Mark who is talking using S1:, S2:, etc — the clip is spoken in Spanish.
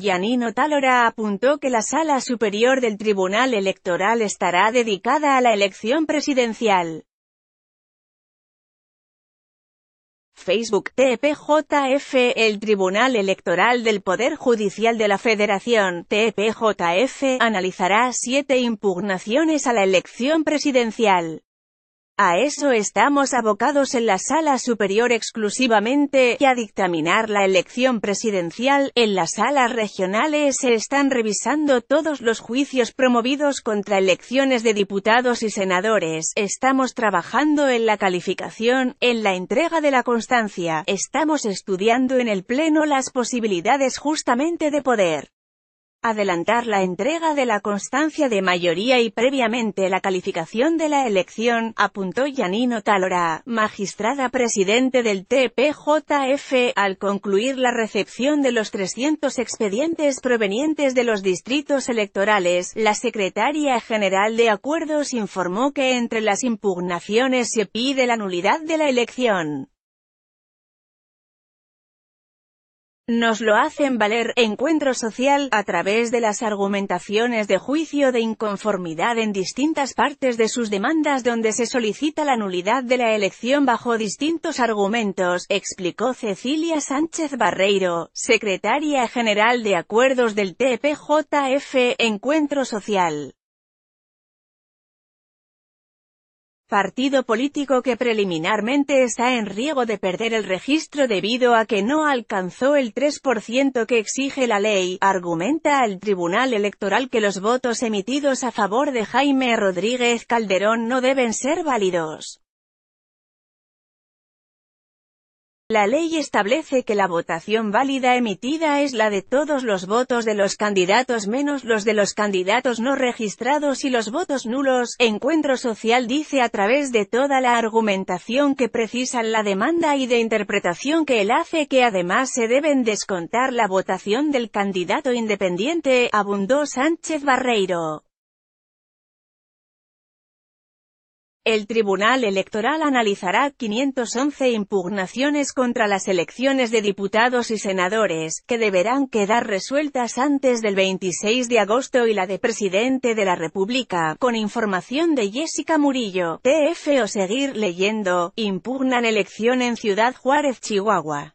S1: Yanino Talora apuntó que la sala superior del Tribunal Electoral estará dedicada a la elección presidencial. Facebook TPJF El Tribunal Electoral del Poder Judicial de la Federación TPJF analizará siete impugnaciones a la elección presidencial. A eso estamos abocados en la sala superior exclusivamente, y a dictaminar la elección presidencial, en las salas regionales se están revisando todos los juicios promovidos contra elecciones de diputados y senadores, estamos trabajando en la calificación, en la entrega de la constancia, estamos estudiando en el Pleno las posibilidades justamente de poder adelantar la entrega de la constancia de mayoría y previamente la calificación de la elección, apuntó Yanino Talora, magistrada presidente del TPJF, al concluir la recepción de los 300 expedientes provenientes de los distritos electorales, la secretaria general de acuerdos informó que entre las impugnaciones se pide la nulidad de la elección. Nos lo hacen valer, encuentro social, a través de las argumentaciones de juicio de inconformidad en distintas partes de sus demandas donde se solicita la nulidad de la elección bajo distintos argumentos, explicó Cecilia Sánchez Barreiro, secretaria general de acuerdos del TPJF, Encuentro Social. partido político que preliminarmente está en riesgo de perder el registro debido a que no alcanzó el 3% que exige la ley, argumenta al el Tribunal Electoral que los votos emitidos a favor de Jaime Rodríguez Calderón no deben ser válidos. La ley establece que la votación válida emitida es la de todos los votos de los candidatos menos los de los candidatos no registrados y los votos nulos. Encuentro Social dice a través de toda la argumentación que precisan la demanda y de interpretación que él hace que además se deben descontar la votación del candidato independiente, abundó Sánchez Barreiro. El Tribunal Electoral analizará 511 impugnaciones contra las elecciones de diputados y senadores, que deberán quedar resueltas antes del 26 de agosto y la de Presidente de la República, con información de Jessica Murillo, TF o seguir leyendo, impugnan elección en Ciudad Juárez, Chihuahua.